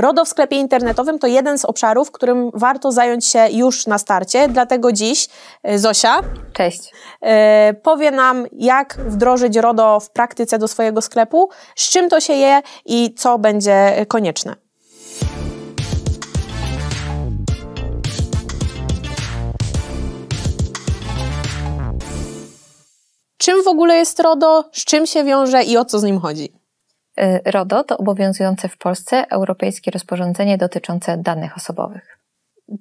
RODO w sklepie internetowym to jeden z obszarów, którym warto zająć się już na starcie, dlatego dziś e, Zosia Cześć. E, powie nam, jak wdrożyć RODO w praktyce do swojego sklepu, z czym to się je i co będzie konieczne. Czym w ogóle jest RODO, z czym się wiąże i o co z nim chodzi? E, RODO to obowiązujące w Polsce europejskie rozporządzenie dotyczące danych osobowych.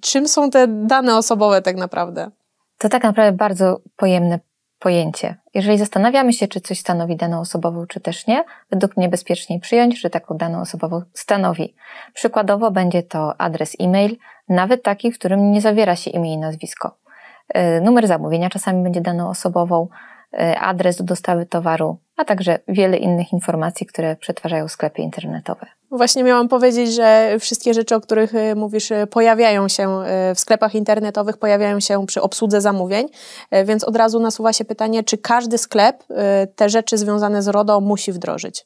Czym są te dane osobowe tak naprawdę? To tak naprawdę bardzo pojemne pojęcie. Jeżeli zastanawiamy się, czy coś stanowi daną osobową, czy też nie, według mnie bezpieczniej przyjąć, że taką daną osobową stanowi. Przykładowo będzie to adres e-mail, nawet taki, w którym nie zawiera się imię i nazwisko. E, numer zamówienia czasami będzie daną osobową, E, adres do dostawy towaru, a także wiele innych informacji, które przetwarzają sklepy internetowe. Właśnie miałam powiedzieć, że wszystkie rzeczy, o których e, mówisz, e, pojawiają się w sklepach internetowych, pojawiają się przy obsłudze zamówień, więc od razu nasuwa się pytanie, czy każdy sklep te rzeczy związane z RODO musi wdrożyć?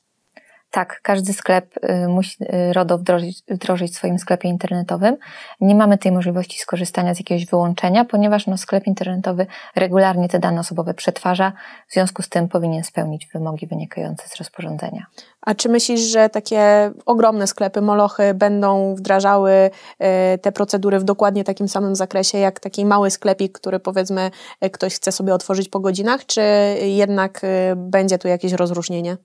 Tak, każdy sklep y, musi y, RODO wdrożyć, wdrożyć w swoim sklepie internetowym. Nie mamy tej możliwości skorzystania z jakiegoś wyłączenia, ponieważ no, sklep internetowy regularnie te dane osobowe przetwarza, w związku z tym powinien spełnić wymogi wynikające z rozporządzenia. A czy myślisz, że takie ogromne sklepy, molochy będą wdrażały y, te procedury w dokładnie takim samym zakresie, jak taki mały sklepik, który powiedzmy ktoś chce sobie otworzyć po godzinach, czy jednak będzie tu jakieś rozróżnienie?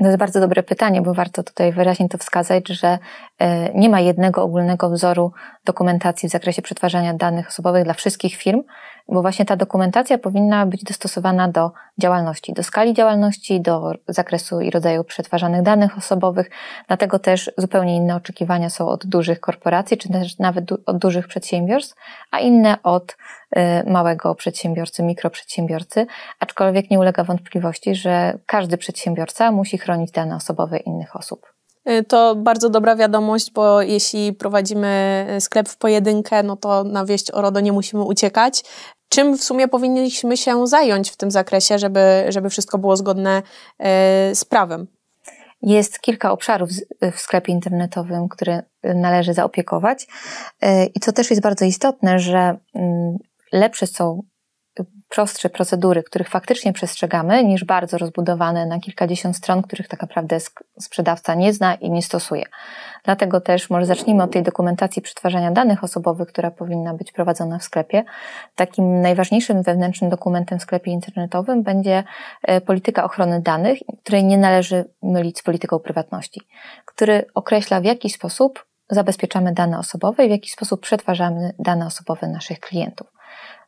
To jest bardzo dobre pytanie, bo warto tutaj wyraźnie to wskazać, że e, nie ma jednego ogólnego wzoru dokumentacji w zakresie przetwarzania danych osobowych dla wszystkich firm, bo właśnie ta dokumentacja powinna być dostosowana do działalności, do skali działalności, do zakresu i rodzaju przetwarzanych danych osobowych. Dlatego też zupełnie inne oczekiwania są od dużych korporacji, czy też nawet od dużych przedsiębiorstw, a inne od e, małego przedsiębiorcy, mikroprzedsiębiorcy. Aczkolwiek nie ulega wątpliwości, że każdy przedsiębiorca musi chronić chronić dane osobowe innych osób. Y, to bardzo dobra wiadomość, bo jeśli prowadzimy y, sklep w pojedynkę, no to na wieść o RODO nie musimy uciekać. Czym w sumie powinniśmy się zająć w tym zakresie, żeby, żeby wszystko było zgodne y, z prawem? Jest kilka obszarów w sklepie internetowym, które należy zaopiekować. I co też jest bardzo istotne, że mm, lepsze są prostsze procedury, których faktycznie przestrzegamy, niż bardzo rozbudowane na kilkadziesiąt stron, których tak naprawdę sprzedawca nie zna i nie stosuje. Dlatego też może zacznijmy od tej dokumentacji przetwarzania danych osobowych, która powinna być prowadzona w sklepie. Takim najważniejszym wewnętrznym dokumentem w sklepie internetowym będzie e, polityka ochrony danych, której nie należy mylić z polityką prywatności, który określa w jaki sposób zabezpieczamy dane osobowe i w jaki sposób przetwarzamy dane osobowe naszych klientów.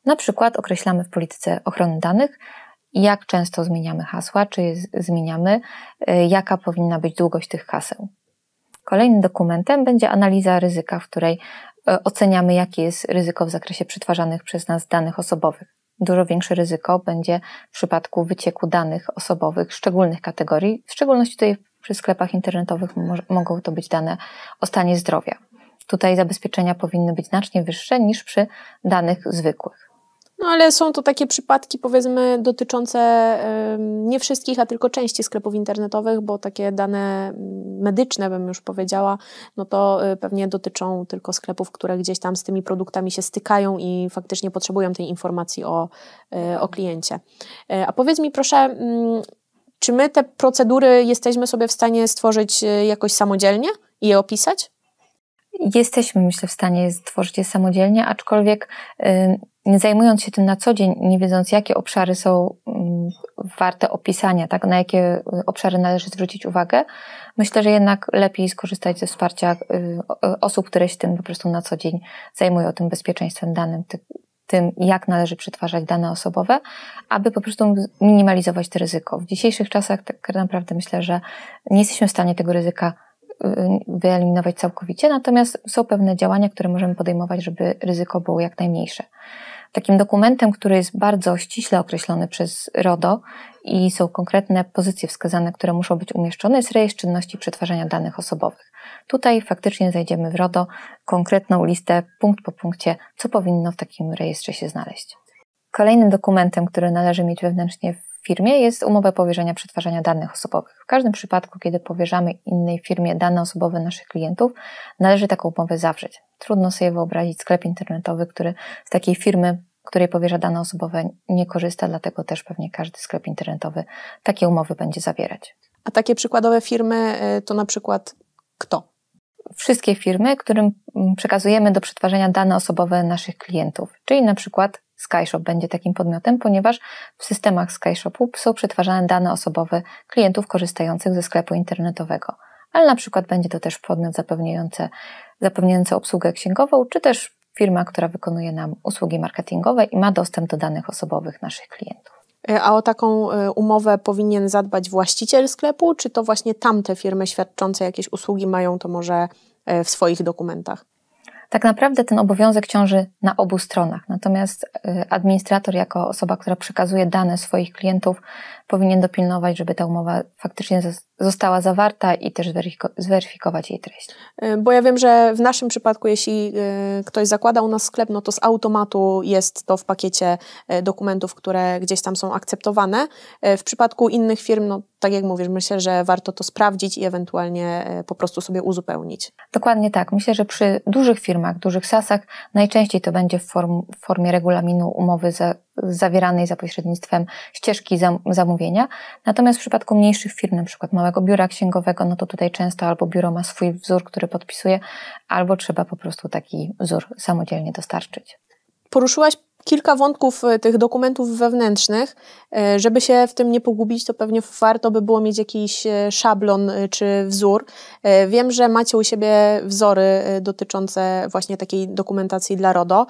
Na przykład określamy w polityce ochrony danych, jak często zmieniamy hasła, czy je zmieniamy, y, jaka powinna być długość tych haseł. Kolejnym dokumentem będzie analiza ryzyka, w której y, oceniamy, jakie jest ryzyko w zakresie przetwarzanych przez nas danych osobowych. Dużo większe ryzyko będzie w przypadku wycieku danych osobowych szczególnych kategorii, w szczególności tutaj przy sklepach internetowych mogą to być dane o stanie zdrowia. Tutaj zabezpieczenia powinny być znacznie wyższe niż przy danych zwykłych. No ale są to takie przypadki, powiedzmy, dotyczące nie wszystkich, a tylko części sklepów internetowych, bo takie dane mm, medyczne, bym już powiedziała, no to y, pewnie dotyczą tylko sklepów, które gdzieś tam z tymi produktami się stykają i faktycznie potrzebują tej informacji o, y, o kliencie. E, a powiedz mi proszę, mm, czy my te procedury jesteśmy sobie w stanie stworzyć y, jakoś samodzielnie i je opisać? Jesteśmy, myślę, w stanie stworzyć je samodzielnie, aczkolwiek nie zajmując się tym na co dzień, nie wiedząc, jakie obszary są mm, warte opisania, tak, na jakie y, obszary należy zwrócić uwagę, myślę, że jednak lepiej skorzystać ze wsparcia y, osób, które się tym po prostu na co dzień zajmują, tym bezpieczeństwem danym, tym, jak należy przetwarzać dane osobowe, aby po prostu minimalizować to ryzyko. W dzisiejszych czasach tak naprawdę myślę, że nie jesteśmy w stanie tego ryzyka y, wyeliminować całkowicie, natomiast są pewne działania, które możemy podejmować, żeby ryzyko było jak najmniejsze takim dokumentem, który jest bardzo ściśle określony przez RODO i są konkretne pozycje wskazane, które muszą być umieszczone, jest rejestr czynności przetwarzania danych osobowych. Tutaj faktycznie znajdziemy w RODO konkretną listę punkt po punkcie, co powinno w takim rejestrze się znaleźć. Kolejnym dokumentem, który należy mieć wewnętrznie w firmie jest umowa powierzenia przetwarzania danych osobowych. W każdym przypadku, kiedy powierzamy innej firmie dane osobowe naszych klientów, należy taką umowę zawrzeć. Trudno sobie wyobrazić sklep internetowy, który z takiej firmy, której powierza dane osobowe, nie korzysta, dlatego też pewnie każdy sklep internetowy takie umowy będzie zawierać. A takie przykładowe firmy y, to na przykład kto? Wszystkie firmy, którym mm, przekazujemy do przetwarzania dane osobowe naszych klientów, czyli na przykład SkyShop będzie takim podmiotem, ponieważ w systemach SkyShopu są przetwarzane dane osobowe klientów korzystających ze sklepu internetowego. Ale na przykład będzie to też podmiot zapewniający, zapewniający obsługę księgową, czy też firma, która wykonuje nam usługi marketingowe i ma dostęp do danych osobowych naszych klientów. E, a o taką e, umowę powinien zadbać właściciel sklepu, czy to właśnie tamte firmy świadczące jakieś usługi mają to może e, w swoich dokumentach? Tak naprawdę ten obowiązek ciąży na obu stronach. Natomiast y, administrator, jako osoba, która przekazuje dane swoich klientów, powinien dopilnować, żeby ta umowa faktycznie została zawarta i też zweryfikować jej treść. Y, bo ja wiem, że w naszym przypadku, jeśli y, ktoś zakłada u nas sklep, no to z automatu jest to w pakiecie dokumentów, które gdzieś tam są akceptowane. W przypadku innych firm, no tak jak mówisz, myślę, że warto to sprawdzić i ewentualnie e, po prostu sobie uzupełnić. Dokładnie tak. Myślę, że przy dużych firmach, dużych sasach najczęściej to będzie w, form, w formie regulaminu umowy za, zawieranej za pośrednictwem ścieżki zam, zamówienia. Natomiast w przypadku mniejszych firm, na przykład małego biura księgowego, no to tutaj często albo biuro ma swój wzór, który podpisuje, albo trzeba po prostu taki wzór samodzielnie dostarczyć. Poruszyłaś kilka wątków e, tych dokumentów wewnętrznych. E, żeby się w tym nie pogubić, to pewnie warto by było mieć jakiś e, szablon czy wzór. Wiem, że macie u siebie wzory dotyczące właśnie takiej dokumentacji dla RODO.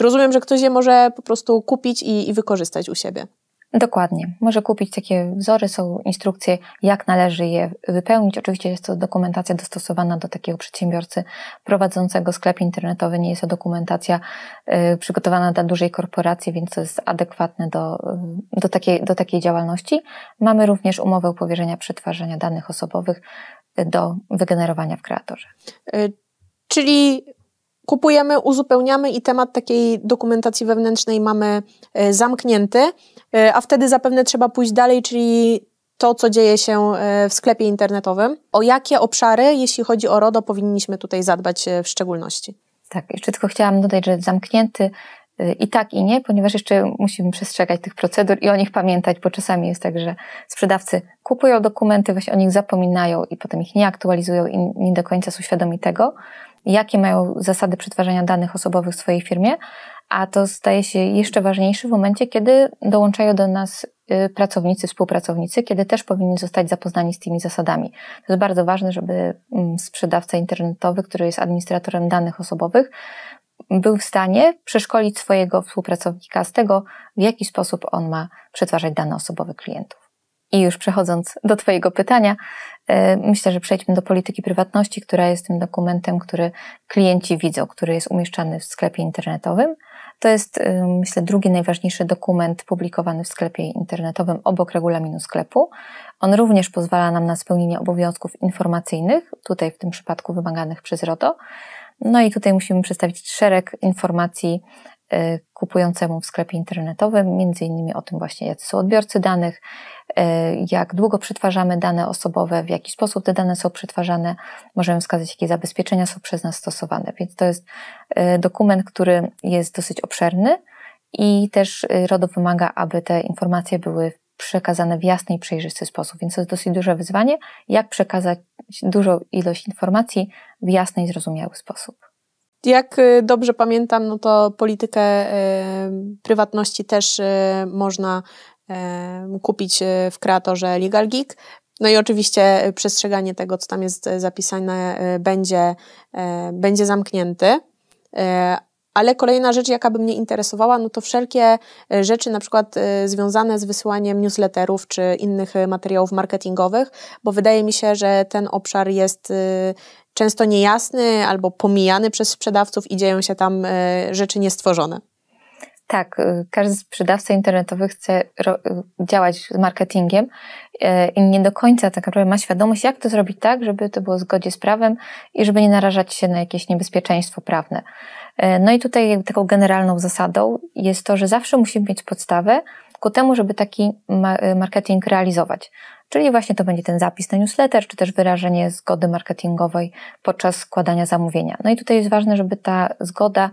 Rozumiem, że ktoś je może po prostu kupić i, i wykorzystać u siebie. Dokładnie. Może kupić takie wzory, są instrukcje, jak należy je wypełnić. Oczywiście jest to dokumentacja dostosowana do takiego przedsiębiorcy prowadzącego sklep internetowy. Nie jest to dokumentacja y, przygotowana dla dużej korporacji, więc to jest adekwatne do, y, do, takiej, do takiej działalności. Mamy również umowę powierzenia przetwarzania danych osobowych do wygenerowania w kreatorze. Y, czyli kupujemy, uzupełniamy i temat takiej dokumentacji wewnętrznej mamy e, zamknięty, e, a wtedy zapewne trzeba pójść dalej, czyli to, co dzieje się e, w sklepie internetowym. O jakie obszary, jeśli chodzi o RODO, powinniśmy tutaj zadbać w szczególności? Tak, jeszcze tylko chciałam dodać, że zamknięty i tak, i nie, ponieważ jeszcze musimy przestrzegać tych procedur i o nich pamiętać, bo czasami jest tak, że sprzedawcy kupują dokumenty, właśnie o nich zapominają i potem ich nie aktualizują i nie do końca są świadomi tego jakie mają zasady przetwarzania danych osobowych w swojej firmie, a to staje się jeszcze ważniejsze w momencie, kiedy dołączają do nas y, pracownicy, współpracownicy, kiedy też powinni zostać zapoznani z tymi zasadami. To jest bardzo ważne, żeby mm, sprzedawca internetowy, który jest administratorem danych osobowych, był w stanie przeszkolić swojego współpracownika z tego, w jaki sposób on ma przetwarzać dane osobowe klientów. I już przechodząc do Twojego pytania, y, myślę, że przejdźmy do polityki prywatności, która jest tym dokumentem, który klienci widzą, który jest umieszczany w sklepie internetowym. To jest, y, myślę, drugi najważniejszy dokument publikowany w sklepie internetowym obok regulaminu sklepu. On również pozwala nam na spełnienie obowiązków informacyjnych, tutaj w tym przypadku wymaganych przez RODO. No i tutaj musimy przedstawić szereg informacji E, kupującemu w sklepie internetowym, między innymi o tym właśnie, jacy są odbiorcy danych, e, jak długo przetwarzamy dane osobowe, w jaki sposób te dane są przetwarzane, możemy wskazać, jakie zabezpieczenia są przez nas stosowane. Więc to jest e, dokument, który jest dosyć obszerny i też RODO wymaga, aby te informacje były przekazane w jasny i przejrzysty sposób. Więc to jest dosyć duże wyzwanie, jak przekazać dużą ilość informacji w jasny i zrozumiały sposób. Jak y, dobrze pamiętam, no to politykę y, prywatności też y, można kupić w kreatorze Legal Geek. No i oczywiście przestrzeganie tego, co tam jest zapisane, będzie, będzie zamknięte. Ale kolejna rzecz, jaka by mnie interesowała, no to wszelkie rzeczy na przykład związane z wysyłaniem newsletterów czy innych materiałów marketingowych, bo wydaje mi się, że ten obszar jest często niejasny albo pomijany przez sprzedawców i dzieją się tam e, rzeczy niestworzone. Tak, e, każdy sprzedawca internetowy chce e, działać z marketingiem i nie do końca tak naprawdę ma świadomość, jak to zrobić tak, żeby to było w zgodzie z prawem i żeby nie narażać się na jakieś niebezpieczeństwo prawne. No i tutaj taką generalną zasadą jest to, że zawsze musimy mieć podstawę, ku temu, żeby taki y, marketing realizować. Czyli właśnie to będzie ten zapis na newsletter, czy też wyrażenie zgody marketingowej podczas składania zamówienia. No i tutaj jest ważne, żeby ta zgoda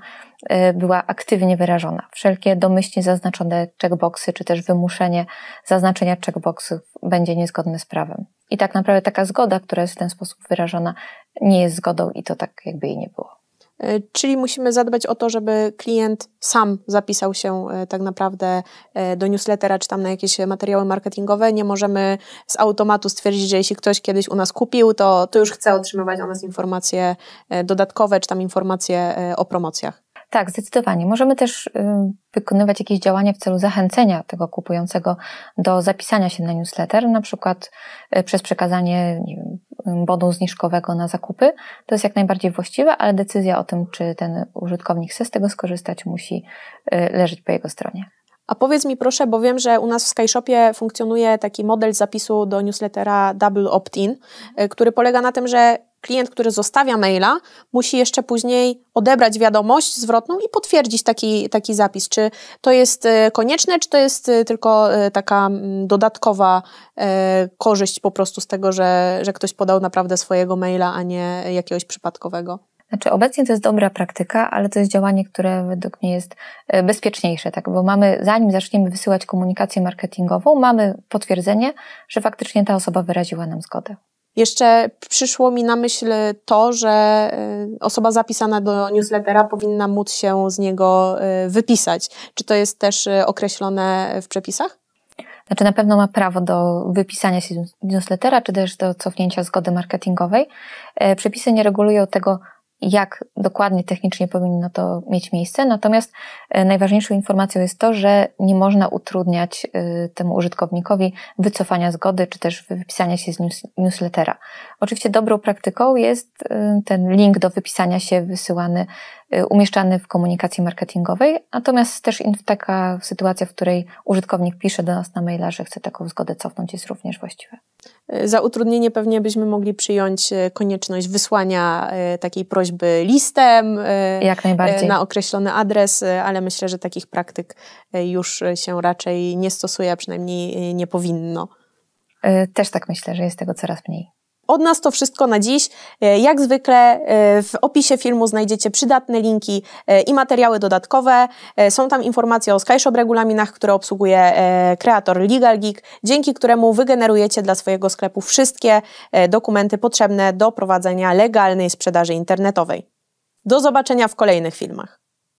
y, była aktywnie wyrażona. Wszelkie domyślnie zaznaczone checkboxy, czy też wymuszenie zaznaczenia checkboxów będzie niezgodne z prawem. I tak naprawdę taka zgoda, która jest w ten sposób wyrażona, nie jest zgodą i to tak jakby jej nie było. E, czyli musimy zadbać o to, żeby klient sam zapisał się e, tak naprawdę e, do newslettera czy tam na jakieś materiały marketingowe. Nie możemy z automatu stwierdzić, że jeśli ktoś kiedyś u nas kupił, to, to już chce otrzymywać od nas informacje dodatkowe czy tam informacje o promocjach. Tak, zdecydowanie. Możemy też y, wykonywać jakieś działania w celu zachęcenia tego kupującego do zapisania się na newsletter, na przykład y, przez przekazanie nie wiem, bonu zniżkowego na zakupy. To jest jak najbardziej właściwe, ale decyzja o tym, czy ten użytkownik chce z tego skorzystać, musi e, leżeć po jego stronie. A powiedz mi proszę, bo wiem, że u nas w Skyshopie funkcjonuje taki model zapisu do newslettera Double Opt-in, e, który polega na tym, że klient, który zostawia maila, musi jeszcze później odebrać wiadomość zwrotną i potwierdzić taki, taki zapis. Czy to jest e, konieczne, czy to jest e, tylko e, taka mm, dodatkowa korzyść po prostu z tego, że, że ktoś podał naprawdę swojego maila, a nie jakiegoś przypadkowego? Znaczy obecnie to jest dobra praktyka, ale to jest działanie, które według mnie jest bezpieczniejsze, tak? Bo mamy, zanim zaczniemy wysyłać komunikację marketingową, mamy potwierdzenie, że faktycznie ta osoba wyraziła nam zgodę. Jeszcze przyszło mi na myśl to, że y, osoba zapisana do newslettera powinna móc się z niego y, wypisać. Czy to jest też y, określone w przepisach? Znaczy na pewno ma prawo do wypisania się z newslettera, czy też do cofnięcia zgody marketingowej. E, przepisy nie regulują tego, jak dokładnie technicznie powinno to mieć miejsce. Natomiast e, najważniejszą informacją jest to, że nie można utrudniać e, temu użytkownikowi wycofania zgody czy też wypisania się z newslettera. Oczywiście dobrą praktyką jest y, ten link do wypisania się wysyłany, y, umieszczany w komunikacji marketingowej, natomiast też taka sytuacja, w której użytkownik pisze do nas na maila, że chce taką zgodę cofnąć, jest również właściwa. Y, za utrudnienie pewnie byśmy mogli przyjąć konieczność wysłania takiej prośby listem na określony adres, ale myślę, że takich praktyk już się raczej nie stosuje, a przynajmniej nie powinno. Też tak myślę, że jest tego coraz mniej. Od nas to wszystko na dziś. E, jak zwykle e, w opisie filmu znajdziecie przydatne linki e, i materiały dodatkowe. Są tam informacje o Skyshop regulaminach, które obsługuje kreator Legal Geek, dzięki któremu wygenerujecie dla swojego sklepu wszystkie dokumenty potrzebne do prowadzenia legalnej sprzedaży internetowej. Do zobaczenia w kolejnych filmach.